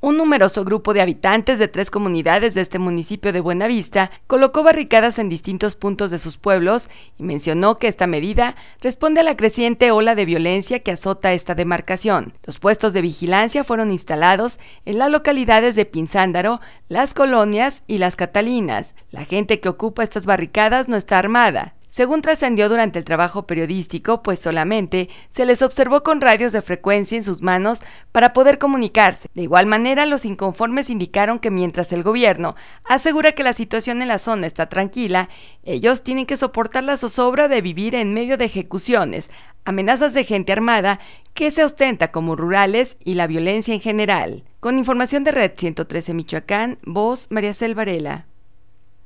Un numeroso grupo de habitantes de tres comunidades de este municipio de Buenavista colocó barricadas en distintos puntos de sus pueblos y mencionó que esta medida responde a la creciente ola de violencia que azota esta demarcación. Los puestos de vigilancia fueron instalados en las localidades de Pinzándaro, Las Colonias y Las Catalinas. La gente que ocupa estas barricadas no está armada, según trascendió durante el trabajo periodístico, pues solamente se les observó con radios de frecuencia en sus manos para poder comunicarse. De igual manera, los inconformes indicaron que mientras el gobierno asegura que la situación en la zona está tranquila, ellos tienen que soportar la zozobra de vivir en medio de ejecuciones, amenazas de gente armada que se ostenta como rurales y la violencia en general. Con información de Red 113 Michoacán, voz María Selvarela.